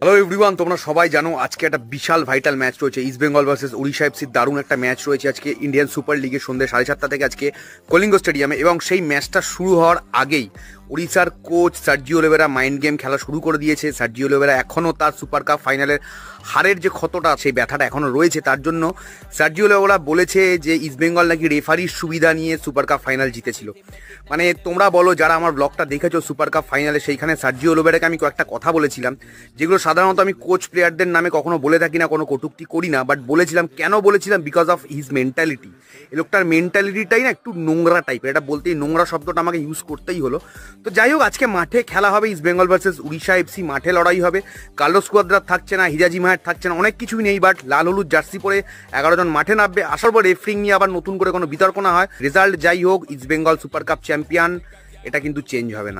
hello everyone তোমরা সবাই জানো আজকে একটা বিশাল ভাইটাল ম্যাচ রয়েছে ইস্ট বেঙ্গল ভার্সেস উড়িষ্যা এফসির দারুণ একটা ম্যাচ রয়েছে আজকে ইন্ডিয়ান সুপার লিগের সন্ধ্যে সাড়ে সাতটা থেকে আজকে কলিঙ্গ স্টেডিয়ামে এবং সেই ম্যাচটা শুরু হওয়ার আগেই উড়িষ্যার কোচ সার্জিও লেভেরা মাইন্ড গেম খেলা শুরু করে দিয়েছে সার্জিও লেভেরা এখনও তার সুপার কাপ ফাইনালের হারের যে ক্ষতটা সেই ব্যথাটা এখনও রয়েছে তার জন্য সার্জিও লেভেরা বলেছে যে ইস্টবেঙ্গল নাকি রেফারির সুবিধা নিয়ে সুপার কাপ ফাইনাল জিতেছিল মানে তোমরা বলো যারা আমার ব্লগটা দেখেছো সুপার কাপ ফাইনালে সেইখানে সার্জিও লেভেরাকে আমি কয়েকটা কথা বলেছিলাম যেগুলো সাধারণত আমি কোচ প্লেয়ারদের নামে কখনো বলে থাকি না কোনো কটুক্তি করি না বাট বলেছিলাম কেন বলেছিলাম বিকজ অফ হিজ মেন্টালিটি এ লোকটার মেন্টালিটিটাই না একটু নোংরা টাইপের এটা বলতেই নোংরা শব্দটা আমাকে ইউজ করতেই হলো তো যাই হোক আজকে মাঠে খেলা হবে East Bengal versus Odisha FC মাঠে লড়াই হবে কালো স্কোয়াদ্রার থাকছে না হিজাজি মাহের থাকছে না অনেক কিছুই নেই বাট লাল হলুদ জার্সি পরে এগারো জন মাঠে নামবে আসার পর রেফারিং নিয়ে আবার নতুন করে কোনো বিতর্ক না হয় রেজাল্ট যাই হোক East Bengal super cup champion এটা কিন্তু চেঞ্জ হবে না